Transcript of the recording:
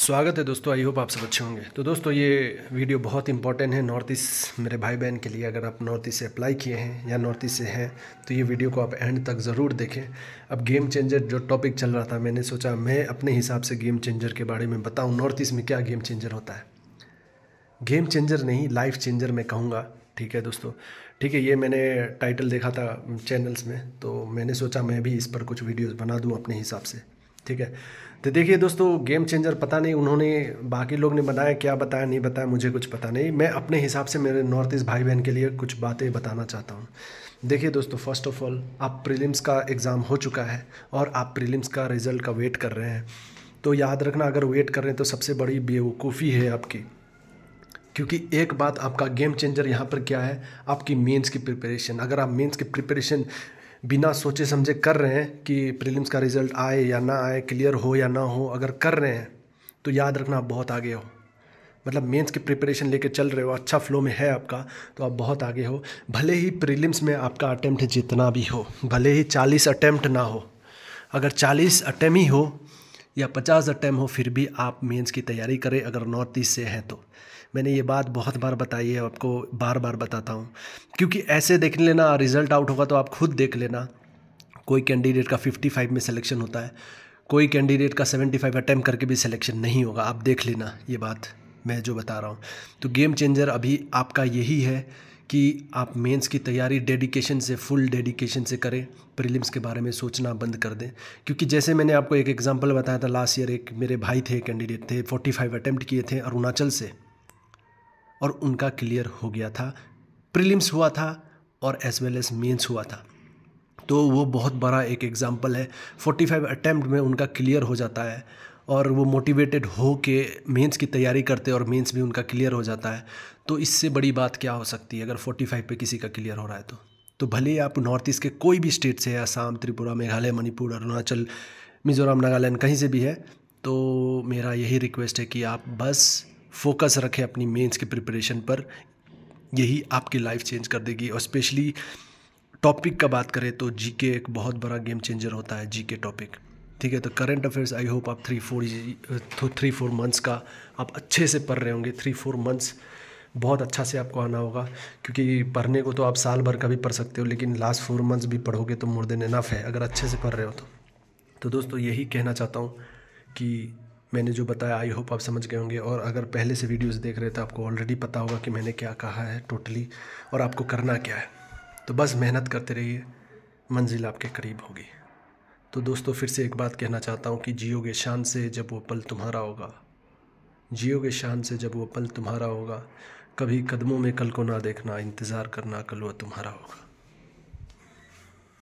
स्वागत है दोस्तों आई होप आप सब अच्छे होंगे तो दोस्तों ये वीडियो बहुत इंपॉर्टेंट है नॉर्थ ईस्ट मेरे भाई बहन के लिए अगर आप नॉर्थ ईस्ट से अप्लाई किए हैं या नॉर्थ ईस्ट से हैं तो ये वीडियो को आप एंड तक ज़रूर देखें अब गेम चेंजर जो टॉपिक चल रहा था मैंने सोचा मैं अपने हिसाब से गेम चेंजर के बारे में बताऊँ नॉर्थ ईस्ट में क्या गेम चेंजर होता है गेम चेंजर नहीं लाइफ चेंजर मैं कहूँगा ठीक है दोस्तों ठीक है ये मैंने टाइटल देखा था चैनल्स में तो मैंने सोचा मैं भी इस पर कुछ वीडियोज़ बना दूँ अपने हिसाब से ठीक है तो देखिए दोस्तों गेम चेंजर पता नहीं उन्होंने बाकी लोग ने बनाया क्या बताया नहीं बताया मुझे कुछ पता नहीं मैं अपने हिसाब से मेरे नॉर्थ ईस्ट भाई बहन के लिए कुछ बातें बताना चाहता हूँ देखिए दोस्तों फर्स्ट ऑफ ऑल आप प्रीलिम्स का एग्ज़ाम हो चुका है और आप प्रीलिम्स का रिज़ल्ट का वेट कर रहे हैं तो याद रखना अगर वेट कर रहे हैं तो सबसे बड़ी बेवकूफ़ी है आपकी क्योंकि एक बात आपका गेम चेंजर यहाँ पर क्या है आपकी मेंस की प्रिपरेशन अगर आप मेंस की प्रिपरेशन बिना सोचे समझे कर रहे हैं कि प्रीलिम्स का रिज़ल्ट आए या ना आए क्लियर हो या ना हो अगर कर रहे हैं तो याद रखना आप बहुत आगे हो मतलब मेंस की प्रिपरेशन लेके चल रहे हो अच्छा फ्लो में है आपका तो आप बहुत आगे हो भले ही प्रीलिम्स में आपका अटैम्प्ट जितना भी हो भले ही चालीस अटैम्प्ट ना हो अगर चालीस अटैम्प ही हो या पचास अटैम्प हो फिर भी आप मेंस की तैयारी करें अगर नॉर्थ ईस्ट से हैं तो मैंने ये बात बहुत बार बताई है आपको बार बार बताता हूँ क्योंकि ऐसे देख लेना रिजल्ट आउट होगा तो आप खुद देख लेना कोई कैंडिडेट का 55 में सिलेक्शन होता है कोई कैंडिडेट का 75 अटैम्प करके भी सिलेक्शन नहीं होगा आप देख लेना ये बात मैं जो बता रहा हूँ तो गेम चेंजर अभी आपका यही है कि आप मेंस की तैयारी डेडिकेशन से फुल डेडिकेशन से करें प्रीलिम्स के बारे में सोचना बंद कर दें क्योंकि जैसे मैंने आपको एक एग्जांपल बताया था लास्ट ईयर एक मेरे भाई थे कैंडिडेट थे 45 अटैम्प्ट किए थे अरुणाचल से और उनका क्लियर हो गया था प्रीलिम्स हुआ था और एज वेल एज मेन्स हुआ था तो वो बहुत बड़ा एक एग्ज़ाम्पल है 45 अटैम्प्ट में उनका क्लियर हो जाता है और वो मोटिवेटेड हो के मेंस की तैयारी करते और मेंस भी उनका क्लियर हो जाता है तो इससे बड़ी बात क्या हो सकती है अगर 45 पे किसी का क्लियर हो रहा है तो तो भले ही आप नॉर्थ ईस्ट के कोई भी स्टेट से है त्रिपुरा मेघालय मणिपुर अरुणाचल मिजोरम नागालैंड कहीं से भी है तो मेरा यही रिक्वेस्ट है कि आप बस फोकस रखें अपनी मेंस के प्रिपरेशन पर यही आपकी लाइफ चेंज कर देगी और स्पेशली टॉपिक का बात करें तो जीके एक बहुत बड़ा गेम चेंजर होता है जीके टॉपिक ठीक है तो करंट अफेयर्स आई होप आप three four three four months का आप अच्छे से पढ़ रहे होंगे थ्री फोर मंथ्स बहुत अच्छा से आपको आना होगा क्योंकि पढ़ने को तो आप साल भर का भी पढ़ सकते हो लेकिन लास्ट फोर मंथ्स भी पढ़ोगे तो मोर देन इनफ है अगर अच्छे से पढ़ रहे हो तो तो दोस्तों यही कहना चाहता हूँ कि मैंने जो बताया आई होप आप समझ गए होंगे और अगर पहले से वीडियोस देख रहे थे तो आपको ऑलरेडी पता होगा कि मैंने क्या कहा है टोटली और आपको करना क्या है तो बस मेहनत करते रहिए मंजिल आपके करीब होगी तो दोस्तों फिर से एक बात कहना चाहता हूँ कि जियो के शान से जब वो पल तुम्हारा होगा जियो के शान से जब वो पल तुम्हारा होगा कभी कदमों में कल को ना देखना इंतज़ार करना कल वो तुम्हारा होगा